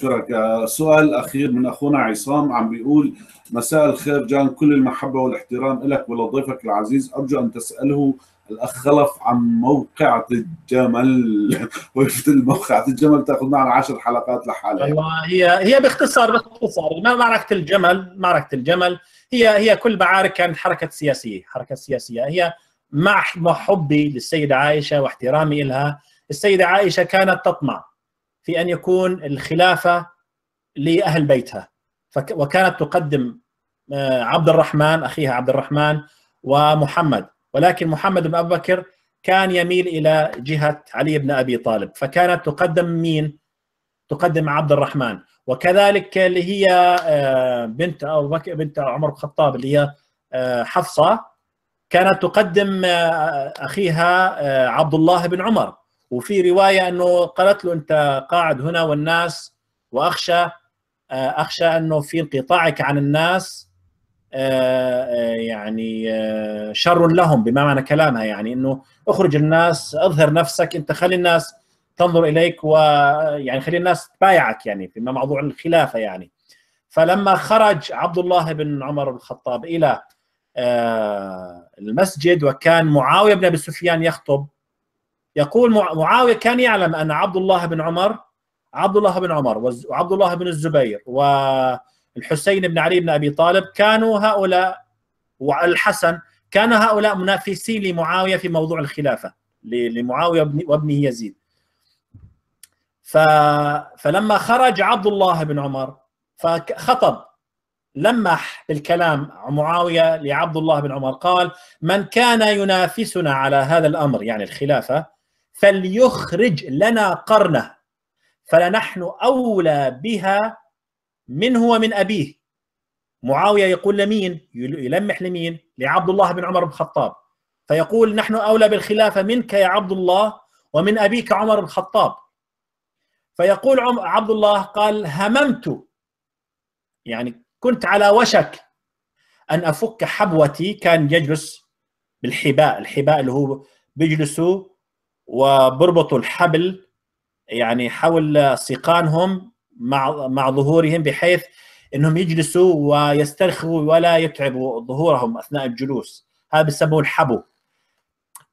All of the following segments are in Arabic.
شركاء آه، سؤال أخير من أخونا عصام عم بيقول مساء الخير جان كل المحبة والاحترام لك ولضيفك العزيز أرجو أن تسأله الأخ خلف عن موقعة الجمل وقفة موقعة الجمل تأخذ معنا عشر حلقات لحالها أيوة هي هي باختصار باختصار معركة الجمل معركة الجمل هي هي كل معارك كانت حركة سياسية حركة سياسية هي مع حبي للسيدة عائشة واحترامي لها السيدة عائشة كانت تطمع في ان يكون الخلافه لاهل بيتها وكانت تقدم آه، عبد الرحمن اخيها عبد الرحمن ومحمد ولكن محمد بن ابو بكر كان يميل الى جهه علي بن ابي طالب فكانت تقدم مين؟ تقدم عبد الرحمن وكذلك اللي هي آه، بنت ابو بكر بنت عمر بن الخطاب اللي هي آه، حفصه كانت تقدم اخيها عبد الله بن عمر وفي روايه انه قالت له انت قاعد هنا والناس واخشى آه، اخشى انه في انقطاعك عن الناس آه، آه، يعني شر لهم بما معنى كلامها يعني انه اخرج الناس اظهر نفسك انت خلي الناس تنظر اليك ويعني خلي الناس تبايعك يعني فيما موضوع الخلافه يعني فلما خرج عبد الله بن عمر بن الخطاب الى المسجد وكان معاويه بن ابي سفيان يخطب يقول معاوية كان يعلم أن عبد الله بن عمر عبد الله بن عمر وعبد الله بن الزبير والحسين بن علي بن أبي طالب كانوا هؤلاء والحسن كان هؤلاء منافسين لمعاوية في موضوع الخلافة لمعاوية وابنه يزيد فلما خرج عبد الله بن عمر فخطب لمح بالكلام معاوية لعبد الله بن عمر قال من كان ينافسنا على هذا الأمر يعني الخلافة فليخرج لنا قرنه فلنحن أولى بها منه ومن أبيه معاوية يقول لمين يلمح لمين لعبد الله بن عمر بن الخطاب فيقول نحن أولى بالخلافة منك يا عبد الله ومن أبيك عمر بن الخطاب فيقول عبد الله قال هممت يعني كنت على وشك أن أفك حبوتي كان يجلس بالحباء الحباء اللي هو بيجلسوا وبربطوا الحبل يعني حول سيقانهم مع مع ظهورهم بحيث انهم يجلسوا ويسترخوا ولا يتعبوا ظهورهم اثناء الجلوس هذا بسموه الحبو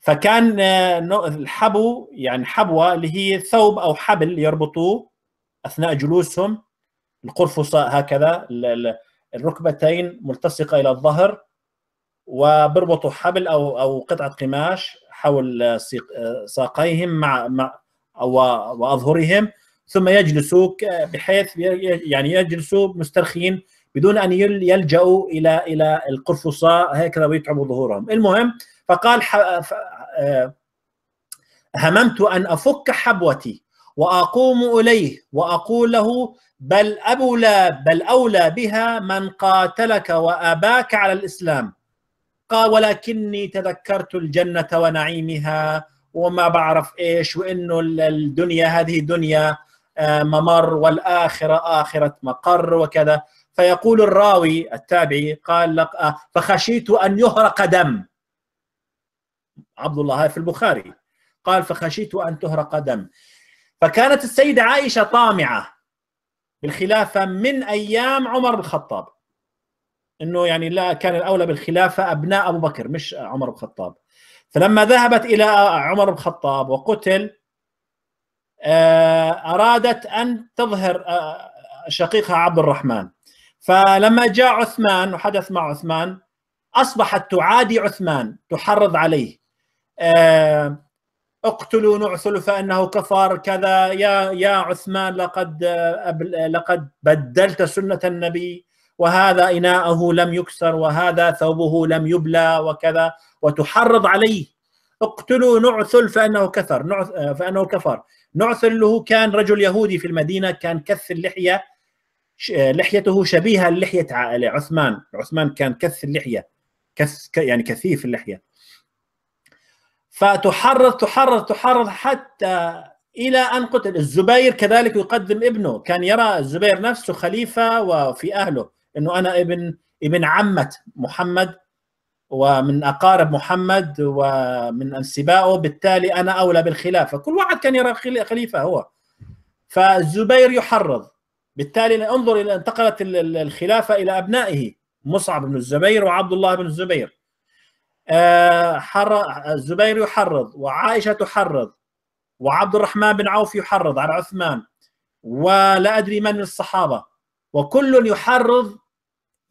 فكان آه، الحبو يعني حبوه اللي هي ثوب او حبل يربطوه اثناء جلوسهم القرفصاء هكذا الركبتين ملتصقه الى الظهر وبربطوا حبل او او قطعه قماش حول ساقيهم مع مع واظهرهم ثم يجلسوا بحيث يعني يجلسوا مسترخين بدون ان يلجأوا الى الى القرفصاء هكذا ويتعبوا ظهورهم، المهم فقال آه، هممت ان افك حبوتي واقوم اليه واقول له بل اولى بل اولى بها من قاتلك واباك على الاسلام قال ولكني تذكرت الجنة ونعيمها وما بعرف إيش وإنه الدنيا هذه دنيا آه، ممر والآخرة آخرة مقر وكذا فيقول الراوي التابعي قال آه، فخشيت أن يهرق دم عبد الله في البخاري قال فخشيت أن تهرق دم فكانت السيدة عائشة طامعة بالخلافة من أيام عمر بن الخطاب انه يعني لا كان الاولى بالخلافه ابناء ابو بكر مش عمر بن الخطاب فلما ذهبت الى عمر بن الخطاب وقتل آه، ارادت ان تظهر آه، شقيقها عبد الرحمن فلما جاء عثمان وحدث مع عثمان اصبحت تعادي عثمان تحرض عليه آه، اقتلوا نعثل فانه كفر كذا يا يا عثمان لقد لقد بدلت سنه النبي وهذا إناءه لم يكسر وهذا ثوبه لم يبلى وكذا وتحرض عليه اقتلوا نعثل فإنه كثر نعث فإنه كفر نعثل له كان رجل يهودي في المدينة كان كث اللحية لحيته شبيهة للحية عثمان عثمان كان كث اللحية كث يعني كثيف اللحية فتحرض تحرض تحرض حتى الى ان قتل الزبير كذلك يقدم ابنه كان يرى الزبير نفسه خليفه وفي اهله انه انا ابن ابن عمه محمد ومن اقارب محمد ومن انسبائه بالتالي انا اولى بالخلافه كل واحد كان يرى خليفه هو فالزبير يحرض بالتالي انظر الى انتقلت الخلافه الى ابنائه مصعب بن الزبير وعبد الله بن الزبير آه، حر الزبير يحرض وعائشه تحرض وعبد الرحمن بن عوف يحرض على عثمان ولا ادري من من الصحابه وكل يحرض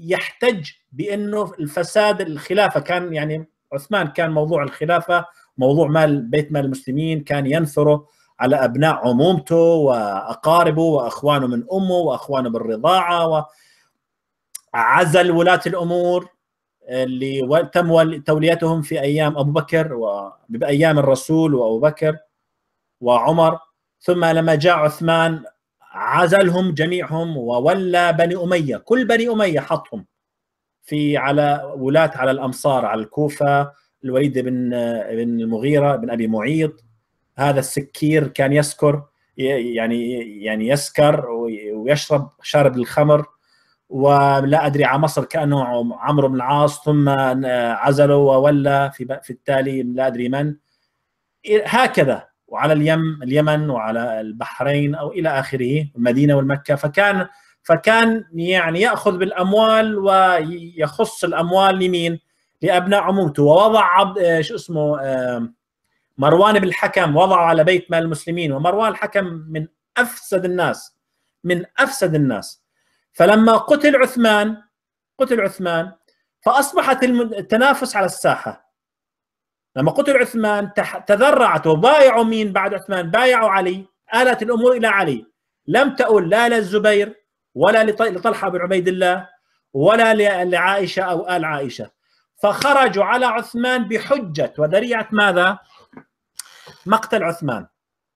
يحتج بانه الفساد الخلافه كان يعني عثمان كان موضوع الخلافه موضوع مال بيت مال المسلمين كان ينثره على ابناء عمومته واقاربه واخوانه من امه واخوانه بالرضاعه وعزل ولاه الامور اللي تم توليتهم في ايام ابو بكر وبايام الرسول وابو بكر وعمر ثم لما جاء عثمان عزلهم جميعهم وولى بني أمية كل بني أمية حطهم في على ولاة على الأمصار على الكوفة الوليد بن بن المغيرة بن أبي معيط هذا السكير كان يسكر يعني يعني يسكر ويشرب شارب الخمر ولا ادري على مصر كانه عمرو بن العاص ثم عزله وولى في في التالي لا ادري من هكذا وعلى اليم اليمن وعلى البحرين او الى اخره المدينه والمكه فكان فكان يعني ياخذ بالاموال ويخص الاموال لمين؟ لابناء عمومته ووضع عبد آه، شو اسمه آه، مروان بن الحكم وضعه على بيت مال المسلمين ومروان الحكم من افسد الناس من افسد الناس فلما قتل عثمان قتل عثمان فاصبحت التنافس على الساحه لما قتل عثمان تذرعت وبايعوا مين بعد عثمان بايعوا علي آلت الأمور إلى علي لم تؤل لا للزبير ولا لطلحة بن عبيد الله ولا لعائشة أو آل عائشة فخرجوا على عثمان بحجة وذريعة ماذا؟ مقتل عثمان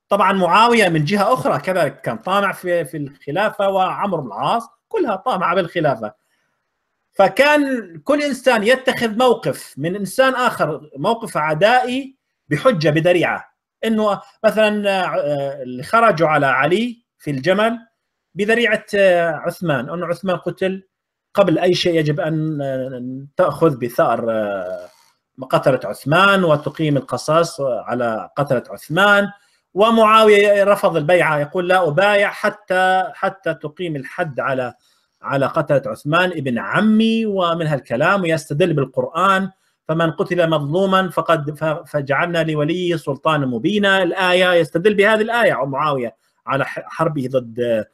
طبعا معاوية من جهة أخرى كذلك كان طامع في في الخلافة وعمرو بن العاص كلها طامعة بالخلافة فكان كل انسان يتخذ موقف من انسان اخر موقف عدائي بحجه بدريعه انه مثلا اللي خرجوا على علي في الجمل بذريعه آه، عثمان انه عثمان قتل قبل اي شيء يجب ان آه، تاخذ بثار آه، قتله عثمان وتقيم القصاص على قتله عثمان ومعاويه رفض البيعه يقول لا ابايع حتى حتى تقيم الحد على على قتلة عثمان ابن عمي ومن هالكلام ويستدل بالقرآن فمن قتل مظلوما فقد فجعلنا لوليه سلطانا مبينا الآية يستدل بهذه الآية معاوية على حربه ضد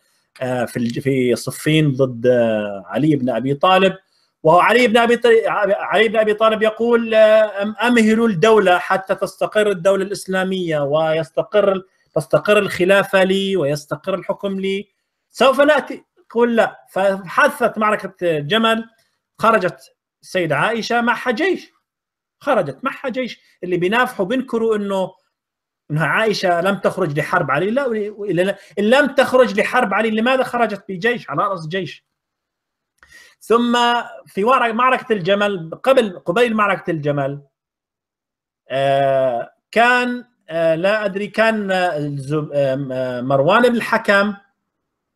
آه، في في صفين ضد آه، علي بن ابي طالب وعلي بن ابي علي بن ابي طالب يقول آه، امهلوا الدوله حتى تستقر الدوله الاسلاميه ويستقر تستقر الخلافه لي ويستقر الحكم لي سوف ناتي تقول لا فحثت معركة جمل خرجت السيدة عائشة معها جيش خرجت معها جيش اللي بينافحوا بينكروا انه انها عائشة لم تخرج لحرب علي لا ان لم تخرج لحرب علي لماذا خرجت بجيش على رأس جيش ثم في معركة الجمل قبل قبيل معركة الجمل آه، كان آه، لا ادري كان آه، مروان بن الحكم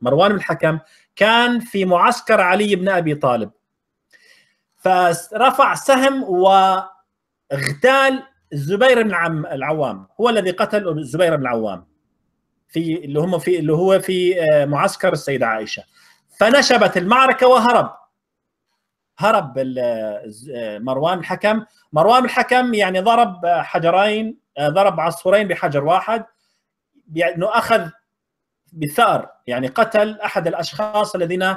مروان بن الحكم كان في معسكر علي بن ابي طالب فرفع سهم واغتال الزبير بن العوام هو الذي قتل الزبير بن العوام في اللي هم في اللي هو في آه، معسكر السيده عائشه فنشبت المعركه وهرب هرب آه، مروان الحكم مروان الحكم يعني ضرب حجرين آه، ضرب عصفورين بحجر واحد يعني اخذ بثار يعني قتل احد الاشخاص الذين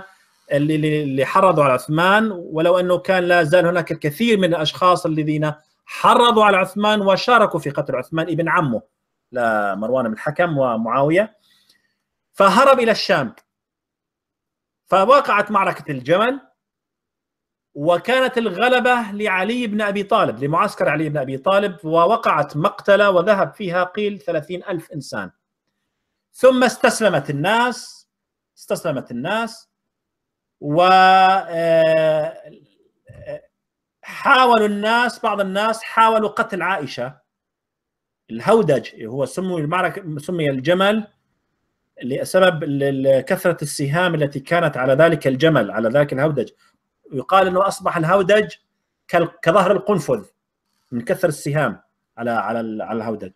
اللي اللي حرضوا على عثمان ولو انه كان لا زال هناك الكثير من الاشخاص الذين حرضوا على عثمان وشاركوا في قتل عثمان ابن عمه لمروان بن الحكم ومعاويه فهرب الى الشام فوقعت معركه الجمل وكانت الغلبه لعلي بن ابي طالب لمعسكر علي بن ابي طالب ووقعت مقتله وذهب فيها قيل ثلاثين الف انسان ثم استسلمت الناس استسلمت الناس و آه، آه، حاولوا الناس بعض الناس حاولوا قتل عائشه الهودج هو سمي المعركه سمي الجمل لسبب كثره السهام التي كانت على ذلك الجمل على ذلك الهودج يقال انه اصبح الهودج كظهر القنفذ من كثر السهام على على على الهودج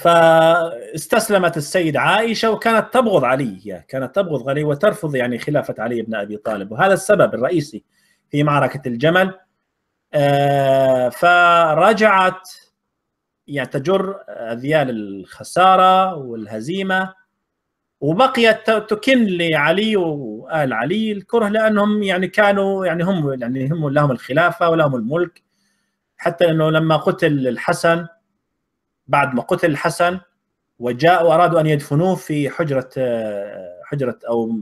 فاستسلمت السيد عائشه وكانت تبغض علي كانت تبغض علي وترفض يعني خلافه علي بن ابي طالب وهذا السبب الرئيسي في معركه الجمل آه، فرجعت يعني تجر اذيال الخساره والهزيمه وبقيت تكن لعلي وال علي الكره لانهم يعني كانوا يعني هم يعني هم لهم الخلافه ولهم الملك حتى انه لما قتل الحسن بعد ما قتل الحسن وجاء وارادوا ان يدفنوه في حجره آه، حجره او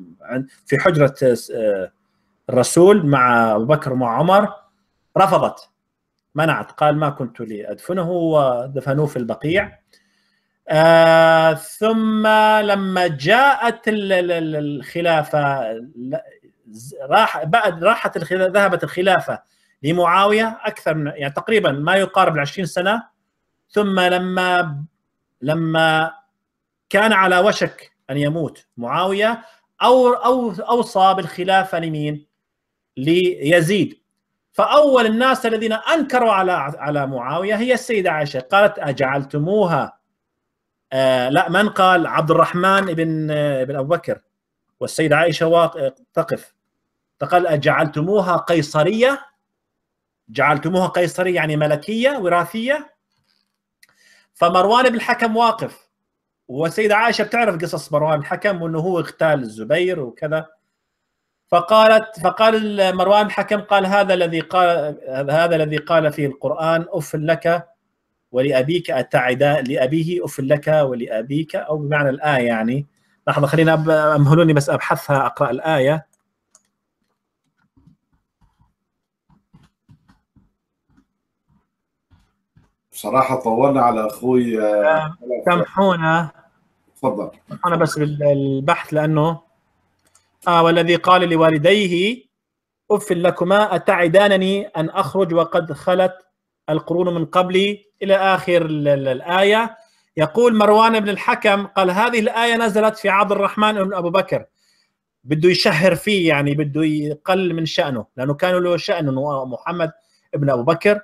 في حجره آه، الرسول مع ابو بكر ومع عمر رفضت منعت قال ما كنت لادفنه ودفنوه في البقيع آه ثم لما جاءت الخلافه راح بعد راحت ذهبت الخلافه لمعاويه اكثر من يعني تقريبا ما يقارب ال 20 سنه ثم لما لما كان على وشك ان يموت معاويه او او اوصى بالخلافه لمين؟ ليزيد فاول الناس الذين انكروا على على معاويه هي السيده عائشه قالت اجعلتموها آه لا من قال عبد الرحمن بن آه بن ابو بكر والسيده عائشه آه، تقف فقال اجعلتموها قيصريه؟ جعلتموها قيصريه يعني ملكيه وراثيه فمروان بن الحكم واقف والسيدة عائشة بتعرف قصص مروان الحكم وأنه هو اغتال الزبير وكذا فقالت فقال مروان الحكم قال هذا الذي قال هذا الذي قال فيه القرآن أف لك ولأبيك اتعدا لأبيه أف لك ولأبيك أو بمعنى الآية يعني لحظة خليني أمهلوني بس أبحثها أقرأ الآية بصراحه طولنا على اخوي سامحونا آه، آه، آه؟ تفضل سامحونا بس بالبحث لانه آه والذي قال لوالديه اف لكما اتعدانني ان اخرج وقد خلت القرون من قبلي الى اخر الايه يقول مروان بن الحكم قال هذه الايه نزلت في عبد الرحمن بن ابو بكر بده يشهر فيه يعني بده يقل من شأنه لأنه كان له شأن محمد ابن أبو بكر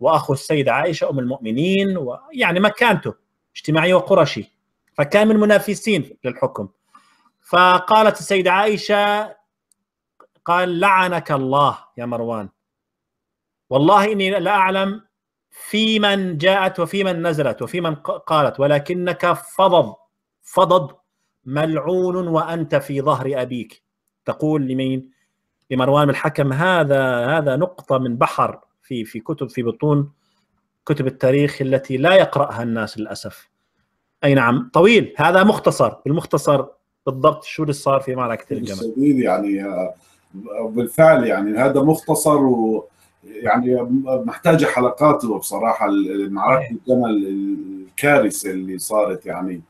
واخو السيده عائشه ام المؤمنين ويعني مكانته اجتماعي وقرشي فكان من المنافسين للحكم فقالت السيده عائشه قال لعنك الله يا مروان والله اني لا اعلم في من جاءت وفي من نزلت وفي من قالت ولكنك فضض فضض ملعون وانت في ظهر ابيك تقول لمين؟ لمروان الحكم هذا هذا نقطه من بحر في في كتب في بطون كتب التاريخ التي لا يقراها الناس للاسف اي نعم طويل هذا مختصر بالمختصر بالضبط شو اللي صار في معركه الجمل يعني آه، بالفعل يعني هذا مختصر و يعني محتاجه حلقات بصراحه معركه إيه. الجمل الكارثه اللي صارت يعني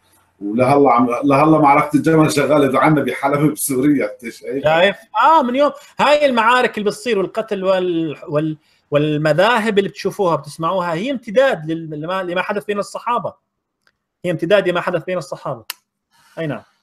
ولهلا عم لهلا معركه الجمل شغاله عندنا بحلب بسوريا شايف؟ اه من يوم هاي المعارك اللي بتصير والقتل وال, وال... والمذاهب اللي بتشوفوها بتسمعوها هي امتداد لما حدث بين الصحابه هي امتداد لما حدث بين الصحابه اي نعم